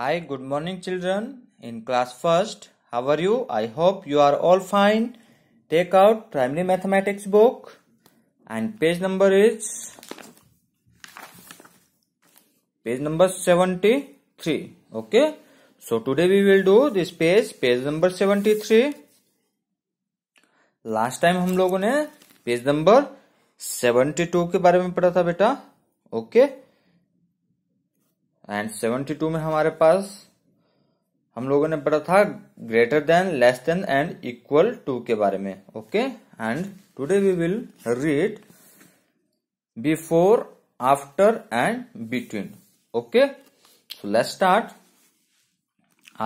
Hi, good morning, children. In class first, how are you? I hope you are all fine. Take out primary mathematics book and page number is page number 73. Okay, so today we will do this page, page number 73. last time हम लोगों ने page number 72 के बारे में पढ़ा था बेटा okay? And seventy two में हमारे पास हम लोगों ने पढ़ा था greater than less than and equal to के बारे में okay and today we will read before after and between okay so let's start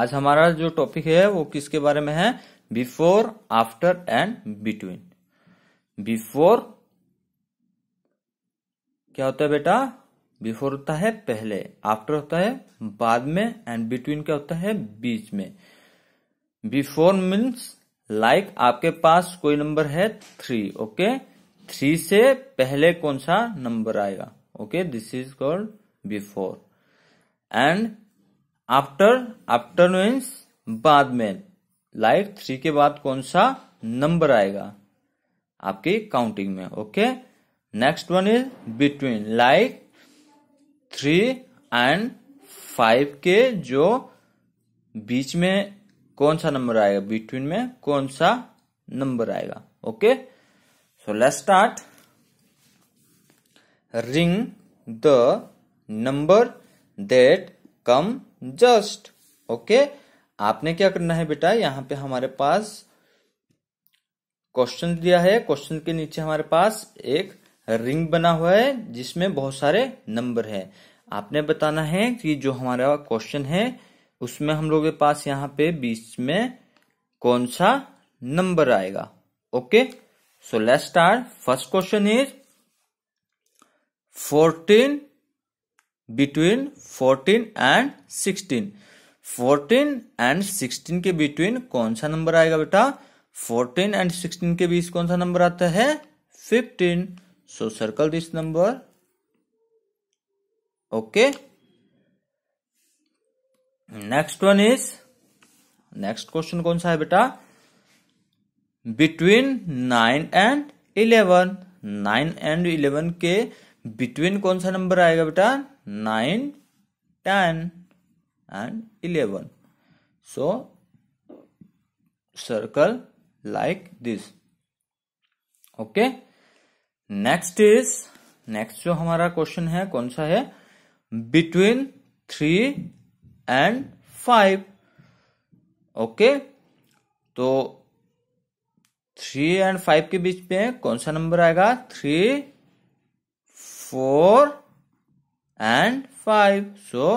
आज हमारा जो टॉपिक है वो किसके बारे में है before after and between before क्या होता है बेटा बिफोर होता है पहले आफ्टर होता है बाद में एंड बिटवीन क्या होता है बीच में बिफोर मीन्स लाइक आपके पास कोई नंबर है थ्री ओके थ्री से पहले कौन सा नंबर आएगा okay this is called before and after after means बाद में लाइक like, थ्री के बाद कौन सा नंबर आएगा आपकी काउंटिंग में okay next one is between like three and five के जो बीच में कौन सा नंबर आएगा बिटवीन में कौन सा नंबर आएगा okay so let's start ring the number that come just okay आपने क्या करना है बेटा यहां पे हमारे पास क्वेश्चन दिया है क्वेश्चन के नीचे हमारे पास एक रिंग बना हुआ है जिसमें बहुत सारे नंबर है आपने बताना है कि जो हमारा क्वेश्चन है उसमें हम लोग के पास यहाँ पे बीच में कौन सा नंबर आएगा okay so let start first question is fourteen between fourteen and sixteen fourteen and sixteen के बिटवीन कौन सा नंबर आएगा बेटा फोर्टीन एंड सिक्सटीन के बीच कौन सा नंबर आता है fifteen so circle this number okay next one is next question कौन सा है बेटा between nine and eleven nine and eleven के बिटवीन कौन सा नंबर आएगा बेटा nine ten and eleven so circle like this okay next is next जो हमारा क्वेश्चन है कौन सा है between three and five okay तो थ्री एंड फाइव के बीच में कौन सा नंबर आएगा three four and five so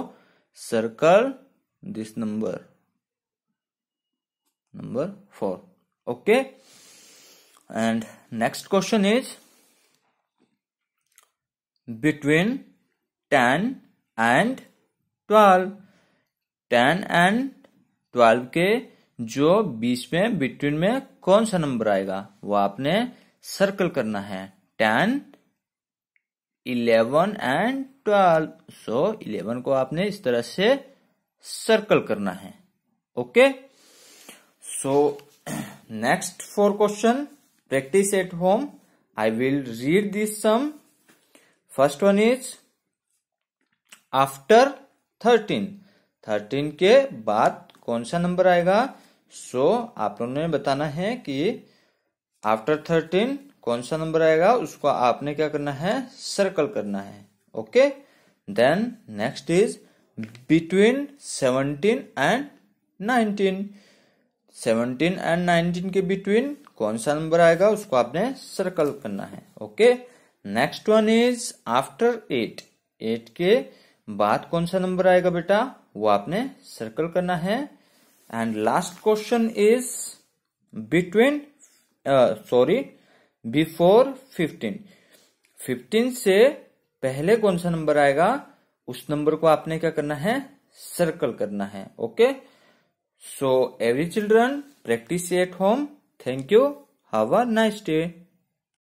circle this number number four okay and next question is between 10 and 12 10 and 12 के जो बीच में बिटवीन में कौन सा नंबर आएगा वो आपने सर्कल करना है 10 11 एंड 12 सो 11 को आपने इस तरह से सर्कल करना है okay so next four question practice at home I will read this some first one is after thirteen thirteen के बाद कौन सा नंबर आएगा सो so, आप लोगों ने बताना है कि आफ्टर थर्टीन कौन सा नंबर आएगा उसको आपने क्या करना है सर्कल करना है okay then next is between seventeen and nineteen seventeen and nineteen के बिटवीन कौन सा नंबर आएगा उसको आपने सर्कल करना है okay okay? Next one is after eight eight के बाद कौन सा नंबर आएगा बेटा वो आपने सर्कल करना है and last question is between sorry before fifteen fifteen से पहले कौन सा नंबर आएगा उस नंबर को आपने क्या करना है सर्कल करना है okay so every children practice at home thank you have a nice day